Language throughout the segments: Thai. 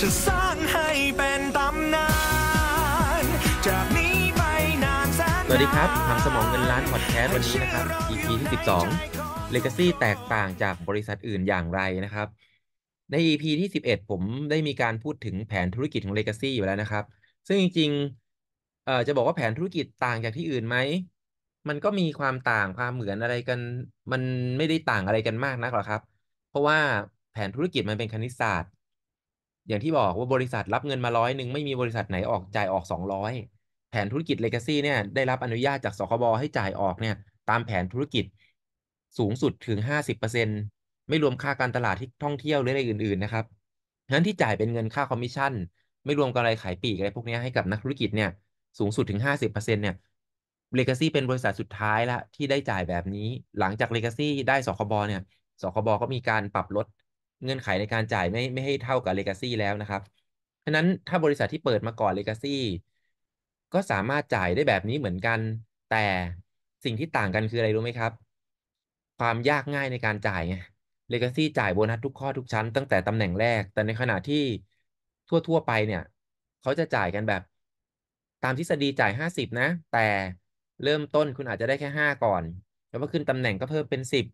ฉันสร้างให้เป็นตำนานจากนี้ไปนานแสนสวัสดีครับทางสมองเงินล้านพอดแคสต์วันนี้นะครับ EP ที่ 12 Legacy แตกต่างจากบริษัทอื่นอย่างไรนะครับ ใน EP ที่ 11 ผมได้มีการพูดถึงแผนธุรกิจของ Legacy อยู่แล้วนะครับ ซึ่งจริงๆเอ่อจะบอกว่าแผนธุรกิจต่างจากที่อื่นไหม มันก็มีความต่างความเหมือนอะไรกัน มันไม่ได้ต่างอะไรกันมากนักหรอกครับ เพราะว่าแผนธุรกิจมันเป็นคณิตศาสตร์อย่างที่บอกว่าบริษัทรับเงินมาร้อยหนึ่งไม่มีบริษัทไหนออกจ่ายออกสองร้อยแผนธุรกิจเลกาซี่เนี่ยได้รับอนุญาตจากสคบให้จ่ายออกเนี่ยตามแผนธุรกิจสูงสุดถึงห้าสิบเปอร์เซ็นไม่รวมค่าการตลาดที่ท่องเที่ยวหรืออะไรอื่น ๆ นะครับนั้นที่จ่ายเป็นเงินค่าคอมมิชชั่นไม่รวมกำไรขายปีกอะไรพวกนี้ให้กับนักธุรกิจเนี่ยสูงสุดถึงห้าสิบเปอร์เซ็นเนี่ยเลกาซี่เป็นบริษัทสุดท้ายละที่ได้จ่ายแบบนี้หลังจากเลกาซี่ได้สคบเนี่ยสคบก็มีการปรับลดเงื่อนไขในการจ่ายไม่ไม่ให้เท่ากับ Legacy แล้วนะครับเพราะนั้นถ้าบริษัทที่เปิดมาก่อน Legacy ก็สามารถจ่ายได้แบบนี้เหมือนกัน แต่สิ่งที่ต่างกันคืออะไรรู้ไหมครับ ความยากง่ายในการจ่ายไง Legacy จ่ายโบนัสทุกข้อทุกชั้นตั้งแต่ตำแหน่งแรก แต่ในขณะที่ทั่วๆไปเนี่ย เขาจะจ่ายกันแบบ ตามทฤษฎีจ่ายห้าสิบนะ แต่เริ่มต้นคุณอาจจะได้แค่ห้าก่อน แล้วพอขึ้นตำแหน่งก็เพิ่มเป็นสิบ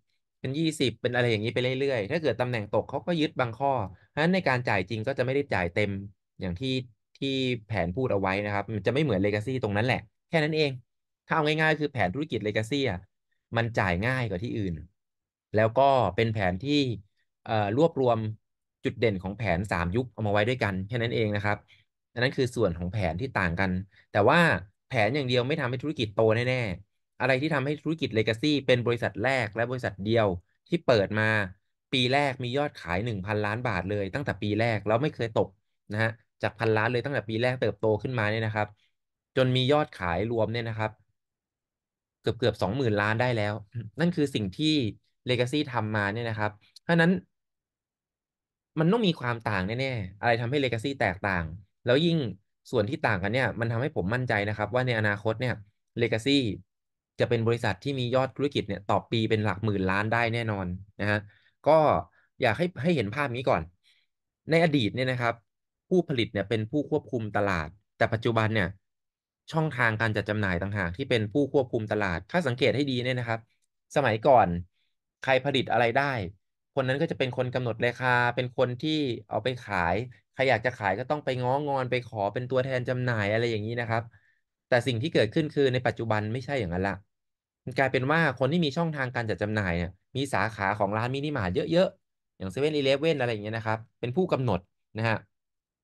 เป็นยี่สิบเป็นอะไรอย่างนี้ไปเรื่อยๆ ถ้าเกิดตำแหน่งตกเขาก็ยึดบางข้อ เพราะฉะนั้นในการจ่ายจริง ก็จะไม่ได้จ่ายเต็มอย่างที่ที่แผนพูดเอาไว้นะครับ มันจะไม่เหมือนเลกาซี่ตรงนั้นแหละ แค่นั้นเอง ถ้าเอาง่ายๆคือแผนธุรกิจเลกาซี่อ่ะมันจ่ายง่ายกว่าที่อื่น แล้วก็เป็นแผนที่รวบรวมจุดเด่นของแผน 3 ยุคเอามาไว้ด้วยกัน แค่นั้นเองนะครับอันนั้นคือส่วนของแผนที่ต่างกัน แต่ว่าแผนอย่างเดียวไม่ทำให้ธุรกิจโตแน่ๆอะไรที่ทำให้ธุรกิจ Legacy เป็นบริษัทแรกและบริษัทเดียวที่เปิดมาปีแรกมียอดขาย 1,000 ล้านบาทเลย ตั้งแต่ปีแรกแล้วไม่เคยตกนะฮะจากพันล้านเลยตั้งแต่ปีแรกเติบโตขึ้นมาเนี่ยนะครับ จนมียอดขายรวมเนี่ยนะครับ เกือบเกือบสองหมื่นล้านได้แล้ว นั่นคือสิ่งที่ Legacy ทำมาเนี่ยนะครับเพราะนั้น มันต้องมีความต่างแน่ๆอะไรทำให้ Legacy แตกต่าง แล้วยิ่งส่วนที่ต่างกันเนี่ย มันทำให้ผมมั่นใจนะครับ ว่าในอนาคตเนี่ย Legacy จะเป็นบริษัทที่มียอดธุรกิจเนี่ยต่อปีเป็นหลักหมื่นล้านได้แน่นอนนะฮะก็อยากให้ให้เห็นภาพนี้ก่อน ในอดีตเนี่ยนะครับ ผู้ผลิตเนี่ยเป็นผู้ควบคุมตลาดแต่ปัจจุบันเนี่ย ช่องทางการจัดจำหน่ายต่างหากที่เป็นผู้ควบคุมตลาดถ้าสังเกตให้ดีเนี่ยนะครับ สมัยก่อนใครผลิตอะไรได้ คนนั้นก็จะเป็นคนกำหนดราคาเป็นคนที่เอาไปขายใครอยากจะขายก็ต้องไปง้องอนไปขอเป็นตัวแทนจำหน่ายอะไรอย่างนี้นะครับแต่สิ่งที่เกิดขึ้นคือในปัจจุบันไม่ใช่อย่างนั้นละ มันกลายเป็นว่าคนที่มีช่องทางการจัดจำหน่ายเนี่ย มีสาขาของร้านมินิมาร์ทเยอะๆ อย่างเซเว่นอีเลฟเว่นอะไรอย่างเงี้ยนะครับ เป็นผู้กำหนดนะฮะ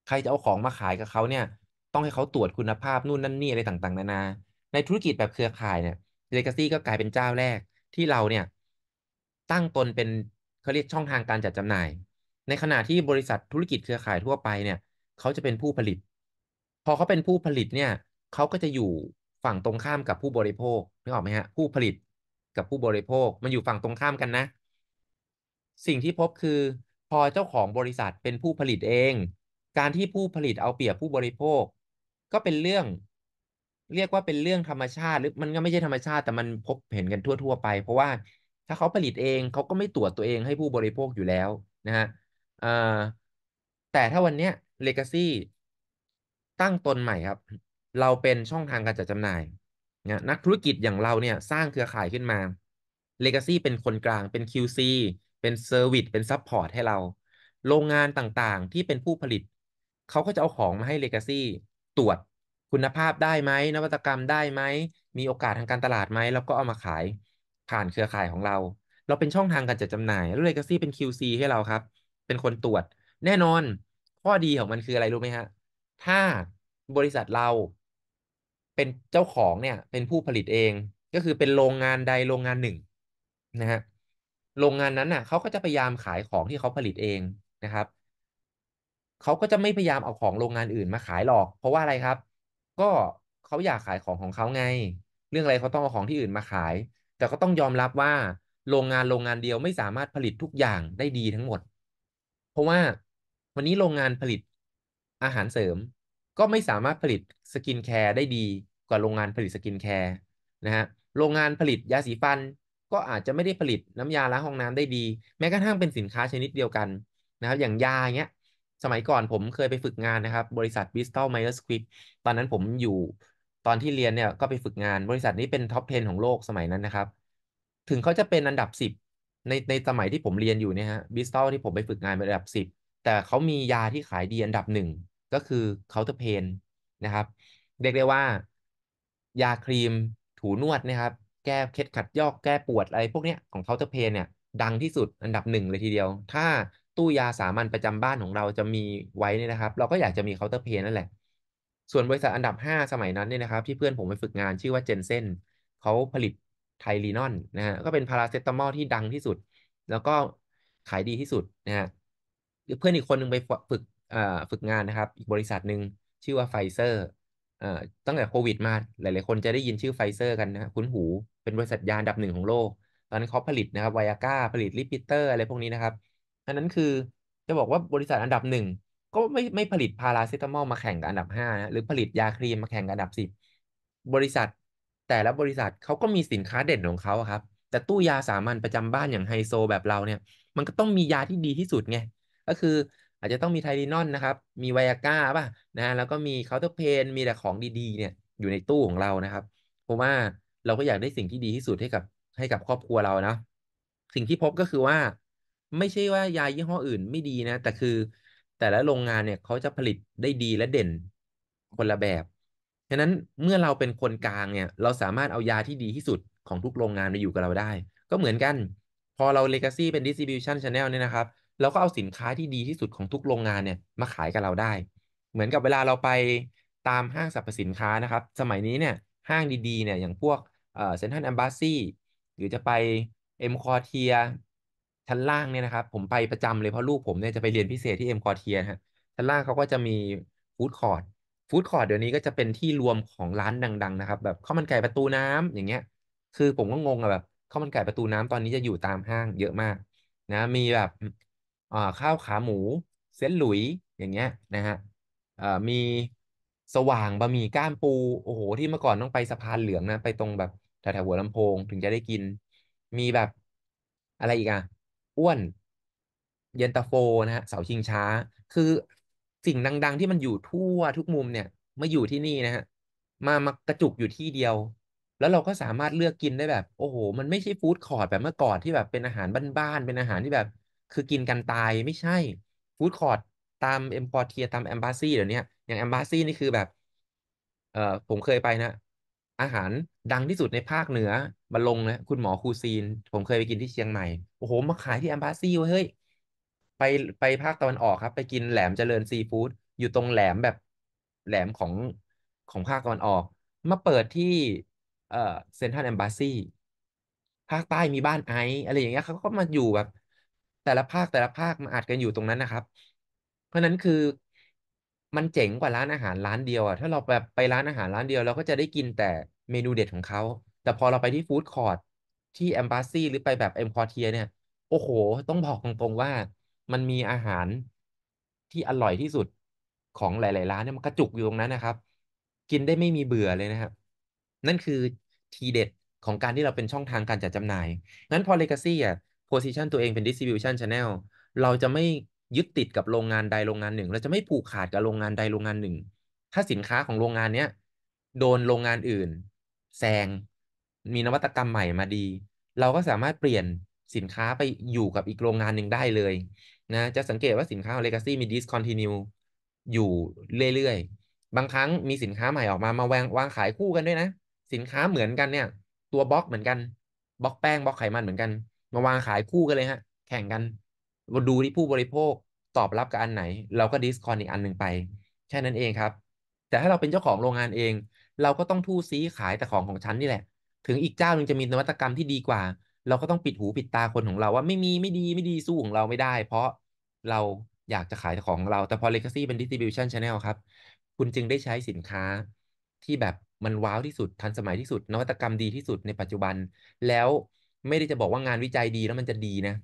ใครจะเอาของมาขายกับเขาเนี่ย ต้องให้เขาตรวจคุณภาพนู่นนั่นนี่อะไรต่าง ๆ นานา ในธุรกิจแบบเครือข่ายเนี่ยเลกาซี่ก็กลายเป็นเจ้าแรก ที่เราเนี่ย ตั้งตนเป็นเขาเรียกช่องทางการจัดจำหน่าย ในขณะที่บริษัทธุรกิจเครือข่ายทั่วไปเนี่ย เขาจะเป็นผู้ผลิต พอเขาเป็นผู้ผลิตเนี่ยเขาก็จะอยู่ฝั่งตรงข้ามกับผู้บริโภคนึกออกไหมฮะ ผู้ผลิตกับผู้บริโภค มันอยู่ฝั่งตรงข้ามกันนะ สิ่งที่พบคือพอเจ้าของบริษัทเป็นผู้ผลิตเอง การที่ผู้ผลิตเอาเปรียบผู้บริโภค ก็เป็นเรื่อง เรียกว่าเป็นเรื่องธรรมชาติ หรือมันก็ไม่ใช่ธรรมชาติแต่มันพบเห็นกันทั่ว ๆ ไป เพราะว่าถ้าเขาผลิตเองเขาก็ไม่ตรวจตัวเองให้ผู้บริโภคอยู่แล้วนะฮะแต่ถ้าวันเนี้ยลกาซี่ตั้งตนใหม่ครับเราเป็นช่องทางการจัดจำหน่ายนยนักธุรกิจอย่างเราเนี่ย สร้างเครือข่ายขึ้นมา Legacy เป็นคนกลาง เป็น QC เป็น Service เป็น Support ให้เรา โรงงานต่างๆที่เป็นผู้ผลิต เขาก็จะเอาของ มา ให้ Legacy ตรวจ คุณภาพได้ไหมนวัตกรรมได้ไหมมีโอกาสทางการตลาดไหม แล้วก็เอามาขาย ผ่านเครือข่ายของเรา เราเป็นช่องทางการจัดจำหน่ายแล้ว Legacy เป็น QC ให้เราครับ เป็นคนตรวจ แน่นอน ข้อดีของมันคืออะไรรู้ไหมฮะ ถ้าบริษัทเราเป็นเจ้าของเนี่ยเป็นผู้ผลิตเองก็คือเป็นโรงงานใดโรงงานหนึ่งนะฮะโรงงานนั้นน่ะเขาก็จะพยายามขายของที่เขาผลิตเองนะครับเขาก็จะไม่พยายามเอาของโรงงานอื่นมาขายหรอก เพราะว่าอะไรครับ ก็เขาอยากขายของของเขาไงเรื่องอะไรเขาต้องเอาของที่อื่นมาขาย แต่ก็ต้องยอมรับว่าโรงงานโรงงานเดียวไม่สามารถผลิตทุกอย่างได้ดีทั้งหมด เพราะว่าวันนี้โรงงานผลิตอาหารเสริม ก็ไม่สามารถผลิตสกินแคร์ได้ดีกับโรงงานผลิตสกินแคร์นะฮะ โรงงานผลิตยาสีฟันก็อาจจะไม่ได้ผลิตน้ำยาล้างห้องน้ำได้ดี แม้กระทั่งเป็นสินค้าชนิดเดียวกันนะครับ อย่างยาเงี้ย สมัยก่อนผมเคยไปฝึกงานนะครับ บริษัท Bristol Myers Squibb ตอนนั้นผมอยู่ตอนที่เรียนเนี่ยก็ไปฝึกงาน บริษัทนี้เป็นท็อป 10 ของโลกสมัยนั้นนะครับ ถึงเขาจะเป็นอันดับ 10ในในสมัยที่ผมเรียนอยู่เนี่ยฮะบิสตอลที่ผมไปฝึกงานเป็นอันดับ10แต่เขามียาที่ขายดีอันดับหนึ่ง ก็คือเคาน์เตอร์เพนนะครับเรียกได้ว่ายาครีม ถูนวดนะครับ แก้เคล็ดขัดยอก แก้ปวดอะไรพวกเนี้ยของเคาน์เตอร์เพนเนี่ย ดังที่สุดอันดับหนึ่งเลยทีเดียว ถ้าตู้ยาสามัญประจำบ้านของเราจะมีไว้เนี่ยนะครับ เราก็อยากจะมีเคาน์เตอร์เพนนั่นแหละ ส่วนบริษัทอันดับ 5 สมัยนั้นเนี่ยนะครับที่เพื่อนผมไปฝึกงานชื่อว่าเจนเซนเขาผลิตไทลีนอนนะฮะก็เป็นพาราเซตามอลที่ดังที่สุด แล้วก็ขายดีที่สุดนะฮะเพื่อนอีกคนนึงไปฝึกฝึกงานนะครับ อีกบริษัทหนึ่งชื่อว่าไฟเซอร์ตั้งแต่โควิดมาหลาย ๆ คน จะได้ยินชื่อไฟเซอร์กันนะคุ้นหูเป็นบริษัทยา อันดับหนึ่งของโลก ตอนนั้นเขาผลิตนะครับไวอาก้า ผลิตลิปิเตอร์ อะไร พวกนี้นะครับอันนั้นคือจะบอกว่าบริษัทอันดับหนึ่งก็ไม่ไม่ ผลิต พาราเซตามอล มาแข่งกับอันดับห้านะหรือผลิตยาครีมมาแข่งกับอันดับสิบบริษัทแต่ละบริษัทเขาก็มีสินค้าเด่นของเขาครับ แต่ตู้ยาสามัญประจำบ้านอย่างไฮโซแบบเราเนี่ย มันก็ต้องมียาที่ดีที่สุดไงก็คืออาจจะต้องมีไทรินอนนะครับ มีไวอาก้าป่ะนะ แล้วก็มีเคาน์เตอร์เพน มีแต่ของดี ๆ เนี่ยอยู่ในตู้ของเรานะครับ เพราะว่าเราก็อยากได้สิ่งที่ดีที่สุดให้กับให้กับครอบครัวเรานะ สิ่งที่พบก็คือว่า ไม่ใช่ว่ายายี่ห้ออื่นไม่ดีนะ แต่คือ แต่ละโรงงานเนี่ยเขาจะผลิตได้ดีและเด่นคนละแบบ ฉะนั้นเมื่อเราเป็นคนกลางเนี่ย เราสามารถเอายาที่ดีที่สุดของทุกโรงงานมาอยู่กับเราได้ ก็เหมือนกัน พอเราลกาซี่เป็นดิสติบิวชันชาแนลเนี่ยนะครับแล้วก็เอาสินค้าที่ดีที่สุดของทุกโรงงานเนี่ยมาขายกับเราได้ เหมือนกับเวลาเราไปตามห้างสรรพสินค้านะครับ สมัยนี้เนี่ยห้างดีๆเนี่ยอย่างพวกเซ็นทรัลแอมบาสซีหรือจะไปเอ็มคอเทียชั้นล่างเนี่ยนะครับผมไปประจำเลยเพราะลูกผมเนี่ยจะไปเรียนพิเศษที่เอ็มคอเทียฮะชั้นล่างเขาก็จะมีฟู้ดคอร์ดฟู้ดคอร์ดเดี๋ยวนี้ก็จะเป็นที่รวมของร้านดังๆนะครับแบบข้าวมันไก่ประตูน้ำอย่างเงี้ย คือผมก็งงอะแบบข้าวมันไก่ประตูน้ำตอนนี้จะอยู่ตามห้างเยอะมากนะมีแบบอ่า ข้าวขาหมู เส้นหลุยอย่างเงี้ยนะฮะอ่มีสว่างบะหมี่ก้ามปู โอ้โห ที่เมื่อก่อนต้องไป สะพานเหลืองนะ ไปตรงแบบแถวๆหัวลำโพง ถึงจะได้กิน มีแบบอะไรอีก อ่ะ อ้วน เย็นตาโฟ นะฮะเสาชิงช้า คือสิ่งดังๆ ที่มันอยู่ทั่วทุกมุมเนี่ยมาอยู่ที่นี่นะฮะมามากระจุกอยู่ที่เดียว แล้วเราก็สามารถเลือกกินได้แบบ โอ้โห มันไม่ใช่ฟู้ดคอร์ทแบบเมื่อก่อนที่แบบเป็นอาหารบ้านๆเป็นอาหารที่แบบคือกินกันตายไม่ใช่ ฟู้ดคอร์ทตาม เอ็มพอร์เทียตาม แอมบาซี่เดี๋ยวนี้อย่างแอมบาซี่นี่ คือแบบเออผมเคยไปนะอาหารดังที่สุดในภาคเหนือมาลงนะคุณหมอ คูซีน ผมเคยไปกินที่เชียงใหม่ โอ้โห มาขายที่แอมบาซี่เฮ้ย ไปไปภาคตะวัน ออกครับ ไปกินแหลม เจริญ ซีฟู้ดอยู่ตรงแหลมแบบแหลมของของภาคตะวันออกมาเปิดที่เอ่อเซ็นทรัลแอมบาซีภาคใต้มีบ้านไอซ์อะไรอย่างเงี้ยเขาก็มาอยู่แบบแต่ละภาคแต่ละภาคมาอัดกันอยู่ตรงนั้นนะครับเพราะนั้นคือ มันเจ๋งกว่าร้านอาหารร้านเดียวอ่ะถ้าเราแบบไปร้านอาหารร้านเดียวเราก็จะได้กินแต่เมนูเด็ดของเขาแต่พอเราไปที่ฟู้ดคอร์ทที่แอมบาสซีหรือไปแบบเอ็มคอเทียเนี่ยโอ้โห ต้องบอกตรงๆว่ามันมีอาหารที่อร่อยที่สุดของหลายๆร้านเนี่ยมันกระจุกอยู่ตรงนั้นนะครับ กินได้ไม่มีเบื่อเลยนะครับ นั่นคือทีเด็ดของการที่เราเป็นช่องทางการจัดจำหน่ายงั้นพอเลกาซี่อ่ะ position ตัวเอง เป็น distribution channel เราจะไม่ยึดติดกับโรงงานใดโรงงานหนึ่ง เราจะไม่ผูกขาดกับโรงงานใดโรงงานหนึ่ง ถ้าสินค้าของโรงงานเนี้ยโดนโรงงานอื่นแซงมีนวัตกรรมใหม่มาดี เราก็สามารถเปลี่ยนสินค้าไปอยู่กับอีกโรงงานหนึ่งได้เลยนะจะสังเกตว่าสินค้าของ Legacy มี discontinue อยู่เรื่อยๆ บางครั้งมีสินค้าใหม่ออกมามาวางวางขายคู่กันด้วยนะสินค้าเหมือนกันเนี่ยตัวบล็อกเหมือนกันบล็อกแป้งบล็อกไขมันเหมือนกันมาวางขายคู่กันเลยฮะ แข่งกันมาดูที่ผู้บริโภคตอบรับกับอันไหน เราก็ดิสคอนอีกอันหนึ่งไปแค่นั้นเองครับ แต่ถ้าเราเป็นเจ้าของโรงงานเอง เราก็ต้องทู่ซีขายแต่ของของฉันนี่แหละ ถึงอีกเจ้าหนึ่งจะมีนวัตกรรมที่ดีกว่า เราก็ต้องปิดหูปิดตาคนของเราว่าไม่มีไม่ดีไม่ดีสู้ของเราไม่ได้ เพราะเราอยากจะขายของเราแต่พอเล g ซี่เป็นดิสติบิวชั่นชาแนลครับ คุณจึงได้ใช้สินค้าที่แบบมันว้าวที่สุด ทันสมัยที่สุด นวัตกรรมดีที่สุดในปัจจุบันแล้วไม่ได้จะบอกว่างานวิจัยดีแล้วมันจะดีนะ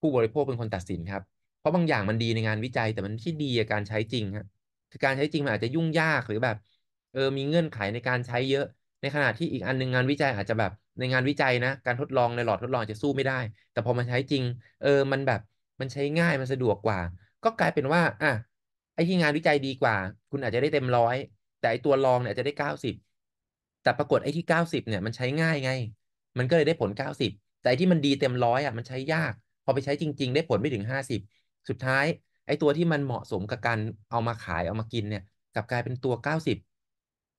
ผู้บริโภคเป็นคนตัดสินครับ เพราะบางอย่างมันดีในงานวิจัยแต่มันไม่ดีกัการใช้จริงครคือการใช้จริงมันอาจจะยุ่งยากหรือแบบ เออมีเงื่อนไขในการใช้เยอะ ในขณะที่อีกอันนึงงานวิจัยอาจจะแบบในงานวิจัยนะการทดลองในหลอดทดลองจะสู้ไม่ได้ แต่พอมาใช้จริง เออมันแบบมันใช้ง่ายมันสะดวกกว่า ก็กลายเป็นว่าอ่ะไอ้ที่งานวิจัยดีกว่า คุณอาจจะได้เต็มร้อยแต่ไอตัวลองเนี่ยจะได้เก้าสิบแต่ปรากฏไอ้ที่เก้าสิบเนี่ยมันใช้ง่ายไงมันก็เลยได้ผล 90 แต่ที่มันดีเต็มร้อยอ่ะ มันใช้ยาก พอไปใช้จริง ๆ ได้ผลไม่ถึง 50 สุดท้ายไอ้ตัวที่มันเหมาะสมกับการเอามาขายเอามากินเนี่ยกลับกลายเป็นตัว 90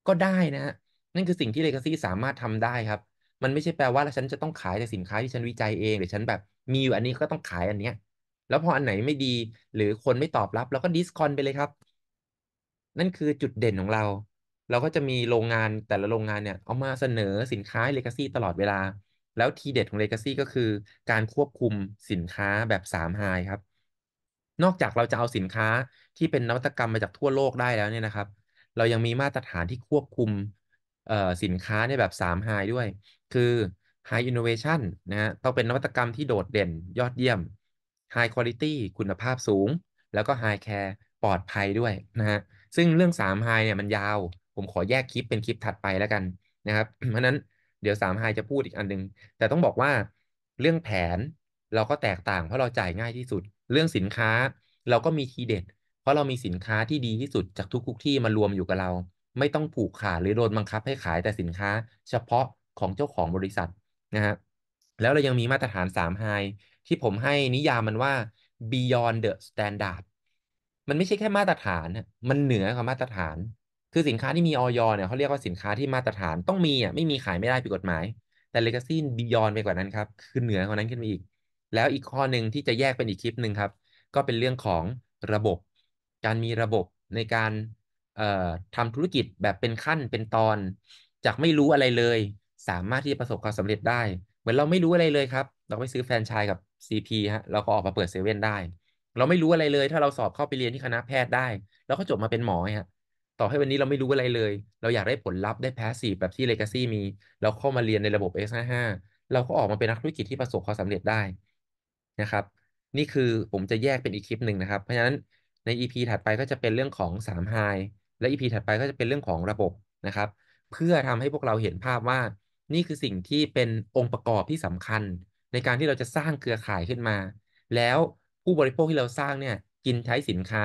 ก็ได้นะฮะ นั่นคือสิ่งที่เล g ซี่สามารถทำได้ครับ มันไม่ใช่แปลว่าฉันจะต้องขายแต่สินค้าที่ฉันวิจัยเองหรือฉันแบบมีอยู่อันนี้ก็ต้องขายอันเนี้ย แล้วพออันไหนไม่ดี หรือคนไม่ตอบรับเราก็ดิสคอนไปเลยครับ นั่นคือจุดเด่นของเราเราก็จะมีโรงงานแต่ละโรงงานเนี่ยเอามาเสนอสินค้าเลกาซีตลอดเวลา แล้วทีเด็ดของเลกาซีก็คือ การควบคุมสินค้าแบบ3ามไฮครับ นอกจากเราจะเอาสินค้าที่เป็นนวัตกรรมมาจากทั่วโลกได้แล้วเนี่ยนะครับ เรายังมีมาตรฐานที่ควบคุมสินค้าในแบบ3ามไฮด้วย คือ High Innovation นะฮะ ต้องเป็นนวัตกรรมที่โดดเด่นยอดเยี่ยม High Quality คุณภาพสูง แล้วก็ High Care ปลอดภัยด้วยนะฮะ ซึ่งเรื่อง3ามไฮเนี่ยมันยาวผมขอแยกคลิปเป็นคลิปถัดไปแล้วกันนะครับเพราะนั้นเดี๋ยวสามไฮจะพูดอีกอันนึง แต่ต้องบอกว่าเรื่องแผนเราก็แตกต่างเพราะเราจ่ายง่ายที่สุด เรื่องสินค้าเราก็มีทีเด็ด เพราะเรามีสินค้าที่ดีที่สุดจากทุกๆที่มารวมอยู่กับเรา ไม่ต้องผูกขาดหรือโดนบังคับให้ขายแต่สินค้าเฉพาะของเจ้าของบริษัทนะฮะแล้วเรายังมีมาตรฐาน3ามไฮที่ผมให้นิยามมันว่า beyond the standard มันไม่ใช่แค่มาตรฐานมันเหนือกว่ามาตรฐานคือสินค้าที่มีออยเนี่ยเขาเรียกว่าสินค้าที่มาตรฐานต้องมีอ่ะไม่มีขายไม่ได้ผิดกฎหมาย แต่เลกาซีนบียอนไปกว่านั้นครับคือเหนือกว่านั้นขึ้นไปอีก แล้วอีกข้อหนึ่งที่จะแยกเป็นอีกคลิปหนึ่งครับ ก็เป็นเรื่องของระบบ การมีระบบในการทำธุรกิจแบบเป็นขั้นเป็นตอนจากไม่รู้อะไรเลย สามารถที่จะประสบความสำเร็จได้ เหมือนเราไม่รู้อะไรเลยครับเราไปซื้อแฟรนไชส์กับ CP ฮะเราก็ออกมาเปิดเซเว่นได้ เราไม่รู้อะไรเลย ถ้าเราสอบเข้าไปเรียนที่คณะแพทย์ได้ แล้วก็จบมาเป็นหมอฮะต่อให้วันนี้เราไม่รู้อะไรเลย เราอยากได้ผลลัพธ์ได้แพสซีฟแบบที่ลกาซี่มี เราเข้ามาเรียนในระบบ x 5 5เราก็ออกมาเป็นนักธุรกิจที่ประสบความสำเร็จได้นะครับ นี่คือผมจะแยกเป็นอีกคลิปหนึ่งนะครับ เพราะฉะนั้นใน EP ถัดไปก็จะเป็นเรื่องของ 3 High และ EP ถัดไปก็จะเป็นเรื่องของระบบนะครับ เพื่อทำให้พวกเราเห็นภาพว่านี่คือสิ่งที่เป็นองค์ประกอบที่สำคัญ ในการที่เราจะสร้างเครือข่ายขึ้นมา แล้วผู้บริโภคที่เราสร้างเนี่ยกินใช้สินค้า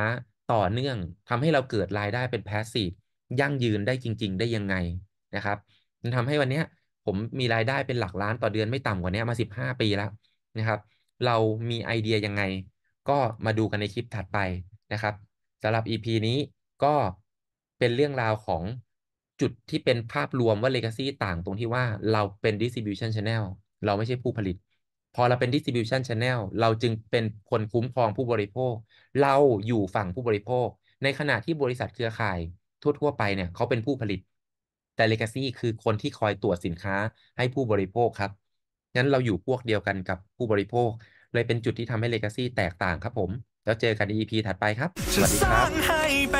ต่อเนื่องทำให้เราเกิดรายได้เป็นแพสซีฟยั่งยืนได้จริงๆได้ยังไงนะครับมันทำให้วันนี้ผมมีรายได้เป็นหลักล้านต่อเดือนไม่ต่ำกว่านี้มา 15 ปีแล้วนะครับ เรามีไอเดียยังไงก็มาดูกันในคลิปถัดไปนะครับสำหรับ EP นี้ก็เป็นเรื่องราวของจุดที่เป็นภาพรวมว่า Legacy ต่างตรงที่ว่าเราเป็น Distribution Channel เราไม่ใช่ผู้ผลิตพอเราเป็น distribution channel เราจึงเป็นคนคุ้มครองผู้บริโภค เราอยู่ฝั่งผู้บริโภค ในขณะที่บริษัทเครือข่ายทั่วๆไปเนี่ย เขาเป็นผู้ผลิต แต่ legacy คือคนที่คอยตรวจสินค้าให้ผู้บริโภคครับ งั้นเราอยู่พวกเดียวกันกับผู้บริโภค เลยเป็นจุดที่ทำให้ legacy แตกต่างครับผม แล้วเจอกันใน EP ถัดไปครับ สวัสดีครับ